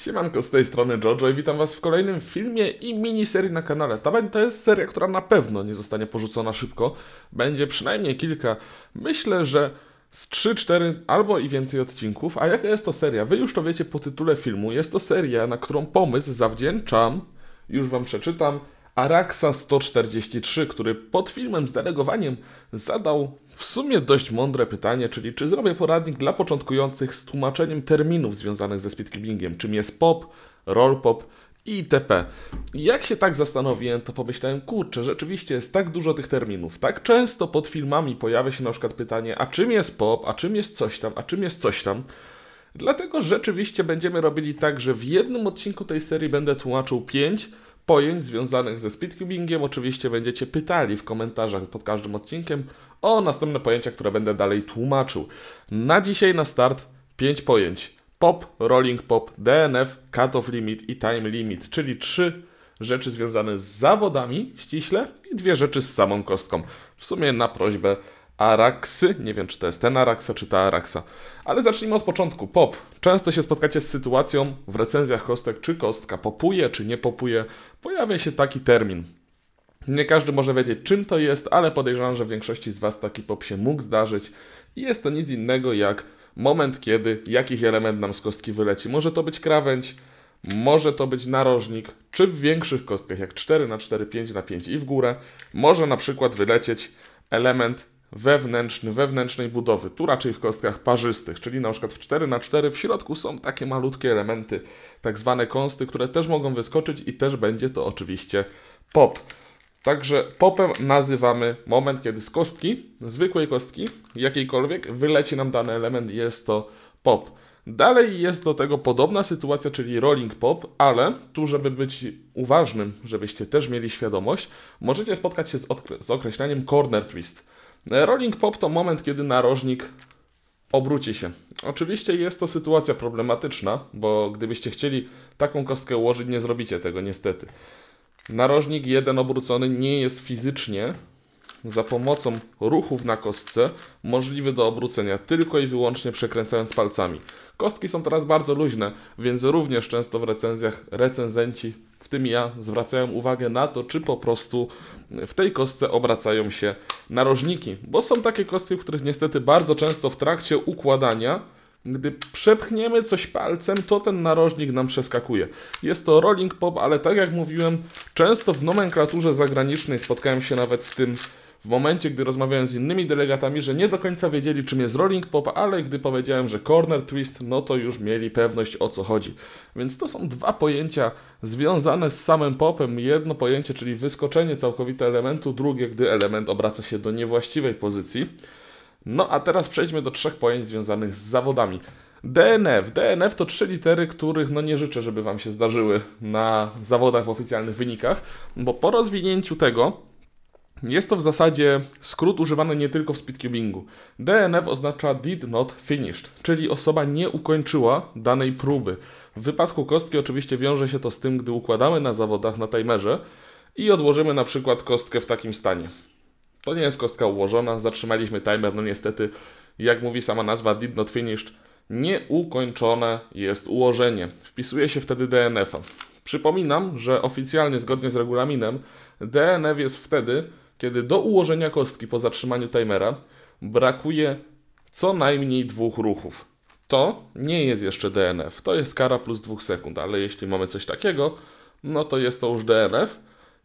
Siemanko, z tej strony Jojo i witam Was w kolejnym filmie i miniserii na kanale. Ta to jest seria, która na pewno nie zostanie porzucona szybko. Będzie przynajmniej kilka, myślę, że z 3-4 albo i więcej odcinków. A jaka jest to seria? Wy już to wiecie po tytule filmu. Jest to seria, na którą pomysł zawdzięczam, już Wam przeczytam, Araxa 143, który pod filmem z delegowaniem zadał w sumie dość mądre pytanie, czyli czy zrobię poradnik dla początkujących z tłumaczeniem terminów związanych ze speedcubingiem, czym jest pop, roll pop i itp. Jak się tak zastanowiłem, to pomyślałem, kurczę, rzeczywiście jest tak dużo tych terminów. Tak często pod filmami pojawia się na przykład pytanie, a czym jest pop, a czym jest coś tam, a czym jest coś tam. Dlatego rzeczywiście będziemy robili tak, że w jednym odcinku tej serii będę tłumaczył 5 pojęć związanych ze speedcubingiem oczywiście będziecie pytali w komentarzach pod każdym odcinkiem o następne pojęcia, które będę dalej tłumaczył. Na dzisiaj na start 5 pojęć. POP, Rolling POP, DNF, Cutoff Limit i Time Limit, czyli 3 rzeczy związane z zawodami ściśle i dwie rzeczy z samą kostką. W sumie na prośbę Araksy. Nie wiem, czy to jest ten Araksa, czy ta Araksa. Ale zacznijmy od początku. Pop. Często się spotkacie z sytuacją w recenzjach kostek, czy kostka popuje, czy nie popuje. Pojawia się taki termin. Nie każdy może wiedzieć, czym to jest, ale podejrzewam, że w większości z Was taki pop się mógł zdarzyć. I jest to nic innego jak moment, kiedy jakiś element nam z kostki wyleci. Może to być krawędź, może to być narożnik, czy w większych kostkach jak 4 na 4 5 na 5 i w górę, może na przykład wylecieć element wewnętrzny, wewnętrznej budowy. Tu raczej w kostkach parzystych, czyli na przykład w 4x4 w środku są takie malutkie elementy, tak zwane kosty, które też mogą wyskoczyć i też będzie to oczywiście pop. Także popem nazywamy moment, kiedy z kostki, zwykłej kostki, jakiejkolwiek, wyleci nam dany element jest to pop. Dalej jest do tego podobna sytuacja, czyli rolling pop, ale tu, żeby być uważnym, żebyście też mieli świadomość, możecie spotkać się z, z określeniem corner twist. Rolling pop to moment, kiedy narożnik obróci się. Oczywiście jest to sytuacja problematyczna, bo gdybyście chcieli taką kostkę ułożyć, nie zrobicie tego niestety. Narożnik jeden obrócony nie jest fizycznie za pomocą ruchów na kostce możliwy do obrócenia tylko i wyłącznie przekręcając palcami. Kostki są teraz bardzo luźne, więc również często w recenzjach recenzenci, w tym ja, zwracają uwagę na to, czy po prostu w tej kostce obracają się narożniki, bo są takie kostki, w których niestety bardzo często w trakcie układania, gdy przepchniemy coś palcem, to ten narożnik nam przeskakuje. Jest to rolling pop, ale tak jak mówiłem, często w nomenklaturze zagranicznej spotkałem się nawet z tym w momencie, gdy rozmawiałem z innymi delegatami, że nie do końca wiedzieli, czym jest rolling pop, ale gdy powiedziałem, że corner twist, no to już mieli pewność o co chodzi. Więc to są dwa pojęcia związane z samym popem. Jedno pojęcie, czyli wyskoczenie całkowite elementu, drugie, gdy element obraca się do niewłaściwej pozycji. No a teraz przejdźmy do trzech pojęć związanych z zawodami. DNF. DNF to trzy litery, których no nie życzę, żeby Wam się zdarzyły na zawodach w oficjalnych wynikach, bo po rozwinięciu tego jest to w zasadzie skrót używany nie tylko w speedcubingu. DNF oznacza did not finished, czyli osoba nie ukończyła danej próby. W wypadku kostki oczywiście wiąże się to z tym, gdy układamy na zawodach na timerze i odłożymy na przykład kostkę w takim stanie. To nie jest kostka ułożona, zatrzymaliśmy timer, no niestety, jak mówi sama nazwa did not finished, nieukończone jest ułożenie. Wpisuje się wtedy DNF-a. Przypominam, że oficjalnie zgodnie z regulaminem DNF jest wtedy, kiedy do ułożenia kostki po zatrzymaniu timera brakuje co najmniej dwóch ruchów. To nie jest jeszcze DNF, to jest kara plus dwóch sekund, ale jeśli mamy coś takiego, no to jest to już DNF.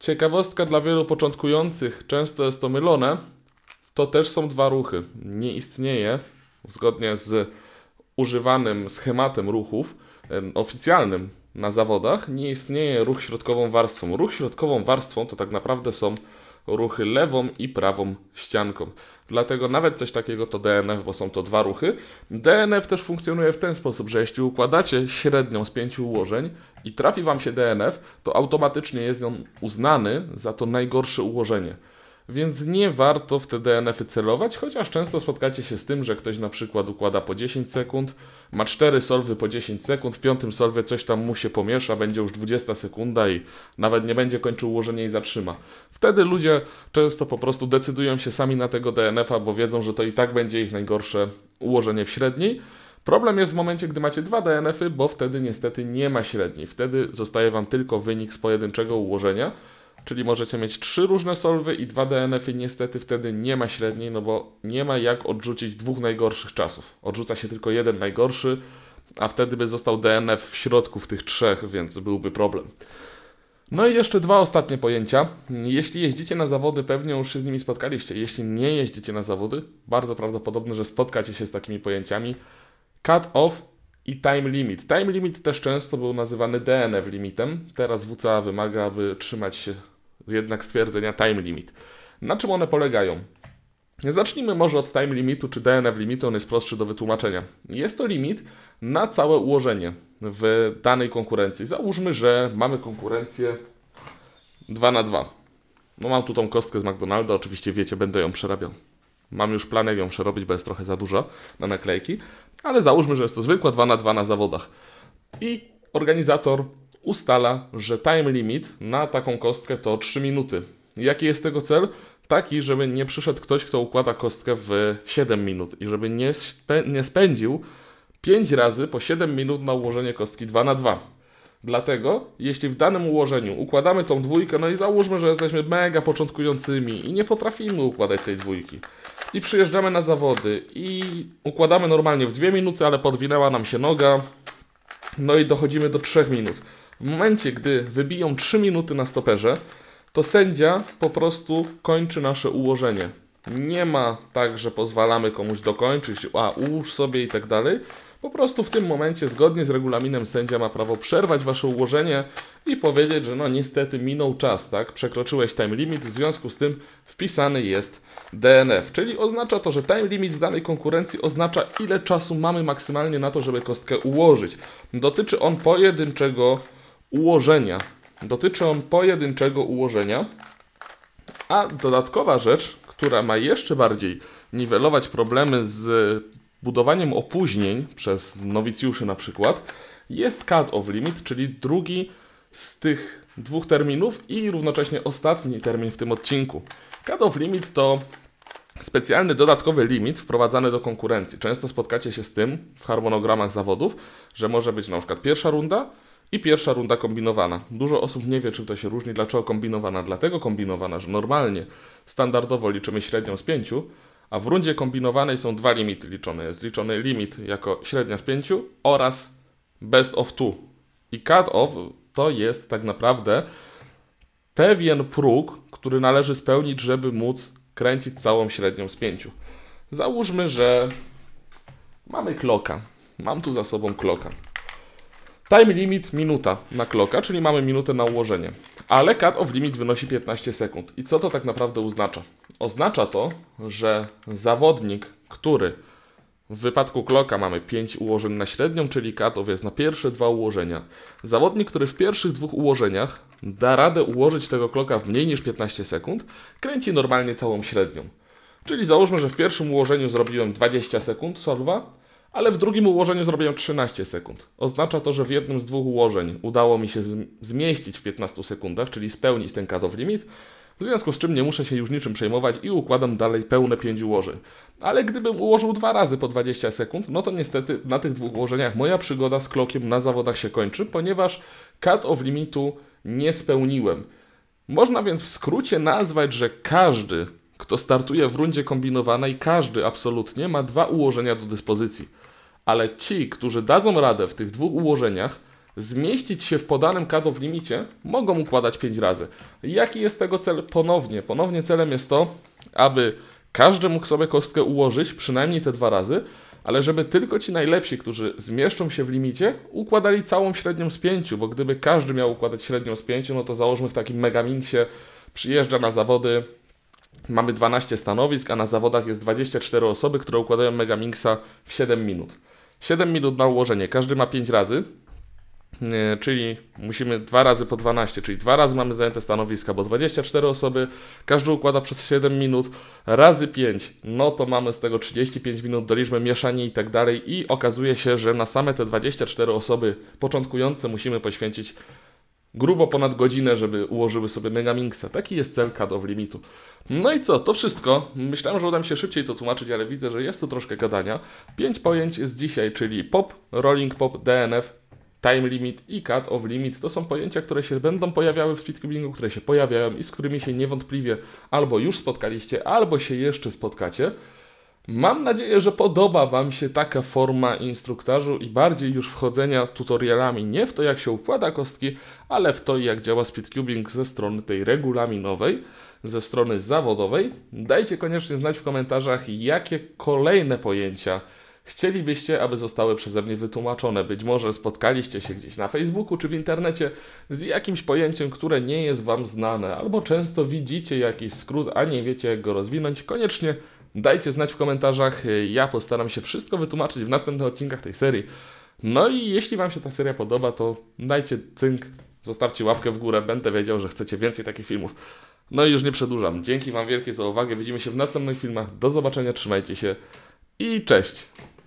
Ciekawostka dla wielu początkujących, często jest to mylone, to też są dwa ruchy. Nie istnieje, zgodnie z używanym schematem ruchów oficjalnym na zawodach, nie istnieje ruch środkową warstwą. Ruch środkową warstwą to tak naprawdę są ruchy lewą i prawą ścianką. Dlatego nawet coś takiego to DNF, bo są to dwa ruchy. DNF też funkcjonuje w ten sposób, że jeśli układacie średnią z pięciu ułożeń i trafi Wam się DNF, to automatycznie jest on uznany za to najgorsze ułożenie więc nie warto w te DNF-y celować, chociaż często spotkacie się z tym, że ktoś na przykład układa po 10 sekund, ma 4 solwy po 10 sekund, w piątym solwie coś tam mu się pomiesza, będzie już 20 sekunda i nawet nie będzie kończył ułożenia i zatrzyma. Wtedy ludzie często po prostu decydują się sami na tego DNF-a, bo wiedzą, że to i tak będzie ich najgorsze ułożenie w średniej. Problem jest w momencie, gdy macie dwa DNF-y, bo wtedy niestety nie ma średniej. Wtedy zostaje Wam tylko wynik z pojedynczego ułożenia, czyli możecie mieć trzy różne solwy i dwa DNF-y. Niestety wtedy nie ma średniej, no bo nie ma jak odrzucić dwóch najgorszych czasów. Odrzuca się tylko jeden najgorszy, a wtedy by został DNF w środku w tych trzech, więc byłby problem. No i jeszcze dwa ostatnie pojęcia. Jeśli jeździcie na zawody, pewnie już się z nimi spotkaliście. Jeśli nie jeździcie na zawody, bardzo prawdopodobne, że spotkacie się z takimi pojęciami. Cut-off i time limit. Time limit też często był nazywany DNF limitem. Teraz WCA wymaga, aby trzymać się jednak stwierdzenia time limit. Na czym one polegają? Zacznijmy może od time limitu czy DNF limitu, on jest prostszy do wytłumaczenia. Jest to limit na całe ułożenie w danej konkurencji. Załóżmy, że mamy konkurencję 2 na 2. No mam tu tą kostkę z McDonalda, oczywiście wiecie, będę ją przerabiał. Mam już plan, jak ją przerobić, bo jest trochę za dużo na naklejki, ale załóżmy, że jest to zwykła 2 na 2 na zawodach. I organizator ustala, że time limit na taką kostkę to 3 minuty. Jaki jest tego cel? Taki, żeby nie przyszedł ktoś, kto układa kostkę w 7 minut i żeby nie, spę nie spędził 5 razy po 7 minut na ułożenie kostki 2 na 2. Dlatego, jeśli w danym ułożeniu układamy tą dwójkę, no i załóżmy, że jesteśmy mega początkującymi i nie potrafimy układać tej dwójki, i przyjeżdżamy na zawody i układamy normalnie w 2 minuty, ale podwinęła nam się noga, no i dochodzimy do 3 minut. W momencie, gdy wybiją 3 minuty na stoperze, to sędzia po prostu kończy nasze ułożenie. Nie ma tak, że pozwalamy komuś dokończyć, a ułóż sobie i tak dalej. Po prostu w tym momencie, zgodnie z regulaminem, sędzia ma prawo przerwać wasze ułożenie i powiedzieć, że no niestety minął czas, tak? Przekroczyłeś time limit, w związku z tym wpisany jest DNF, czyli oznacza to, że time limit w danej konkurencji oznacza ile czasu mamy maksymalnie na to, żeby kostkę ułożyć. Dotyczy on pojedynczego ułożenia. Dotyczy on pojedynczego ułożenia. A dodatkowa rzecz, która ma jeszcze bardziej niwelować problemy z budowaniem opóźnień przez nowicjuszy na przykład, jest cut of limit, czyli drugi z tych dwóch terminów i równocześnie ostatni termin w tym odcinku. Cut of limit to specjalny dodatkowy limit wprowadzany do konkurencji. Często spotkacie się z tym w harmonogramach zawodów, że może być na przykład pierwsza runda, i pierwsza runda kombinowana. Dużo osób nie wie, czym to się różni. Dlaczego kombinowana? Dlatego kombinowana, że normalnie, standardowo liczymy średnią z pięciu, a w rundzie kombinowanej są dwa limity liczone. Jest liczony limit jako średnia z pięciu oraz best of two I cut off to jest tak naprawdę pewien próg, który należy spełnić, żeby móc kręcić całą średnią z pięciu. Załóżmy, że mamy kloka. Mam tu za sobą kloka. Time limit minuta na kloka, czyli mamy minutę na ułożenie. Ale cut off limit wynosi 15 sekund. I co to tak naprawdę oznacza? Oznacza to, że zawodnik, który w wypadku kloka mamy 5 ułożeń na średnią, czyli cut off jest na pierwsze dwa ułożenia. Zawodnik, który w pierwszych dwóch ułożeniach da radę ułożyć tego kloka w mniej niż 15 sekund, kręci normalnie całą średnią. Czyli załóżmy, że w pierwszym ułożeniu zrobiłem 20 sekund solwa, ale w drugim ułożeniu zrobiłem 13 sekund. Oznacza to, że w jednym z dwóch ułożeń udało mi się zmieścić w 15 sekundach, czyli spełnić ten cut-off limit, w związku z czym nie muszę się już niczym przejmować i układam dalej pełne 5 ułożeń. Ale gdybym ułożył dwa razy po 20 sekund, no to niestety na tych dwóch ułożeniach moja przygoda z klokiem na zawodach się kończy, ponieważ cut-off limitu nie spełniłem. Można więc w skrócie nazwać, że każdy, kto startuje w rundzie kombinowanej, każdy absolutnie ma dwa ułożenia do dyspozycji ale ci, którzy dadzą radę w tych dwóch ułożeniach, zmieścić się w podanym KADO w limicie, mogą układać 5 razy. Jaki jest tego cel? Ponownie, ponownie celem jest to, aby każdy mógł sobie kostkę ułożyć przynajmniej te dwa razy, ale żeby tylko ci najlepsi, którzy zmieszczą się w limicie, układali całą średnią z 5, bo gdyby każdy miał układać średnią z 5, no to załóżmy w takim megaminksie, przyjeżdża na zawody mamy 12 stanowisk, a na zawodach jest 24 osoby, które układają Megaminksa w 7 minut. 7 minut na ułożenie, każdy ma 5 razy, czyli musimy 2 razy po 12, czyli 2 razy mamy zajęte stanowiska, bo 24 osoby, każdy układa przez 7 minut, razy 5, no to mamy z tego 35 minut, do liczby mieszani i tak dalej i okazuje się, że na same te 24 osoby początkujące musimy poświęcić grubo ponad godzinę, żeby ułożyły sobie Megaminksa. Taki jest cel Cut of Limitu. No i co, to wszystko. Myślałem, że uda mi się szybciej to tłumaczyć, ale widzę, że jest tu troszkę gadania. Pięć pojęć z dzisiaj, czyli pop, rolling pop, DNF, time limit i cut of limit to są pojęcia, które się będą pojawiały w speedcubingu, które się pojawiają i z którymi się niewątpliwie albo już spotkaliście, albo się jeszcze spotkacie. Mam nadzieję, że podoba Wam się taka forma instruktażu i bardziej już wchodzenia z tutorialami nie w to, jak się układa kostki, ale w to, jak działa speedcubing ze strony tej regulaminowej, ze strony zawodowej. Dajcie koniecznie znać w komentarzach, jakie kolejne pojęcia chcielibyście, aby zostały przeze mnie wytłumaczone. Być może spotkaliście się gdzieś na Facebooku czy w internecie z jakimś pojęciem, które nie jest Wam znane, albo często widzicie jakiś skrót, a nie wiecie, jak go rozwinąć. Koniecznie Dajcie znać w komentarzach, y, ja postaram się wszystko wytłumaczyć w następnych odcinkach tej serii. No i jeśli Wam się ta seria podoba, to dajcie cynk, zostawcie łapkę w górę, będę wiedział, że chcecie więcej takich filmów. No i już nie przedłużam. Dzięki Wam wielkie za uwagę, widzimy się w następnych filmach, do zobaczenia, trzymajcie się i cześć!